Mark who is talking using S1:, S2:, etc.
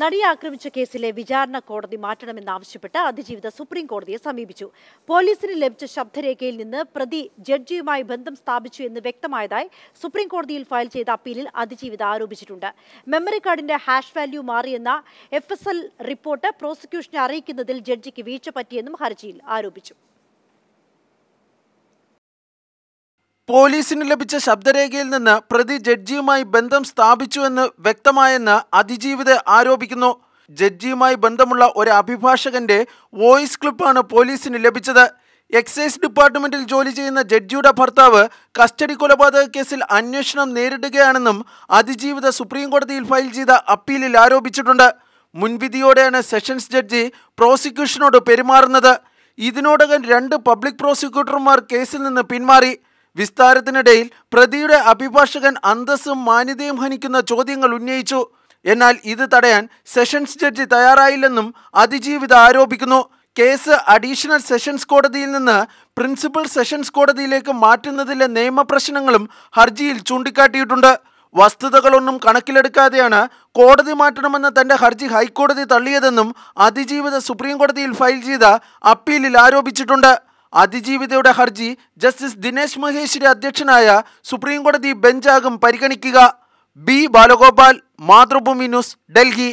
S1: നടിയെ ആക്രമിച്ച കേസിലെ വിചാരണ കോടതി മാറ്റണമെന്നാവശ്യപ്പെട്ട് അതിജീവിത സുപ്രീം കോടതിയെ സമീപിച്ചു പോലീസിന് ലഭിച്ച ശബ്ദരേഖയിൽ നിന്ന് പ്രതി ജഡ്ജിയുമായി ബന്ധം സ്ഥാപിച്ചു എന്ന് വ്യക്തമായതായി സുപ്രീം കോടതിയിൽ ഫയൽ ചെയ്ത അപ്പീലിൽ അതിജീവിത ആരോപിച്ചിട്ടുണ്ട് മെമ്മറി കാർഡിന്റെ ഹാഷ് വാല്യൂ മാറിയെന്ന എഫ് റിപ്പോർട്ട് പ്രോസിക്യൂഷനെ അറിയിക്കുന്നതിൽ ജഡ്ജിക്ക് വീഴ്ച പറ്റിയെന്നും ഹർജിയിൽ ആരോപിച്ചു
S2: പോലീസിന് ലഭിച്ച ശബ്ദരേഖയിൽ നിന്ന് പ്രതി ജഡ്ജിയുമായി ബന്ധം സ്ഥാപിച്ചുവെന്ന് വ്യക്തമായെന്ന് അതിജീവിത ആരോപിക്കുന്നു ജഡ്ജിയുമായി ബന്ധമുള്ള ഒരു അഭിഭാഷകന്റെ വോയിസ് ക്ലിപ്പാണ് പോലീസിന് ലഭിച്ചത് എക്സൈസ് ഡിപ്പാർട്ട്മെന്റിൽ ജോലി ചെയ്യുന്ന ജഡ്ജിയുടെ ഭർത്താവ് കസ്റ്റഡി കൊലപാതക കേസിൽ അന്വേഷണം നേരിടുകയാണെന്നും അതിജീവിത സുപ്രീം കോടതിയിൽ ഫയൽ ചെയ്ത അപ്പീലിൽ ആരോപിച്ചിട്ടുണ്ട് മുൻവിധിയോടെയാണ് സെഷൻസ് ജഡ്ജി പ്രോസിക്യൂഷനോട് പെരുമാറുന്നത് ഇതിനോടകം രണ്ട് പബ്ലിക് പ്രോസിക്യൂട്ടർമാർ കേസിൽ നിന്ന് പിന്മാറി വിസ്താരത്തിനിടയിൽ പ്രതിയുടെ അഭിഭാഷകൻ അന്തസ്സും മാന്യതയും ഹനിക്കുന്ന ചോദ്യങ്ങൾ ഉന്നയിച്ചു എന്നാൽ ഇത് തടയാൻ സെഷൻസ് ജഡ്ജി തയ്യാറായില്ലെന്നും അതിജീവിത ആരോപിക്കുന്നു കേസ് അഡീഷണൽ സെഷൻസ് കോടതിയിൽ നിന്ന് പ്രിൻസിപ്പൽ സെഷൻസ് കോടതിയിലേക്ക് മാറ്റുന്നതിലെ നിയമപ്രശ്നങ്ങളും ഹർജിയിൽ ചൂണ്ടിക്കാട്ടിയിട്ടുണ്ട് വസ്തുതകളൊന്നും കണക്കിലെടുക്കാതെയാണ് കോടതി മാറ്റണമെന്ന തന്റെ ഹർജി ഹൈക്കോടതി തള്ളിയതെന്നും അതിജീവിത സുപ്രീം കോടതിയിൽ ഫയൽ ചെയ്ത അപ്പീലിൽ ആരോപിച്ചിട്ടുണ്ട് അതിജീവിതയുടെ ഹർജി ജസ്റ്റിസ് ദിനേശ് മഹേഷിന്റെ അധ്യക്ഷനായ സുപ്രീംകോടതി ബെഞ്ചാകും പരിഗണിക്കുക ബി ബാലഗോപാൽ മാതൃഭൂമി ന്യൂസ് ഡൽഹി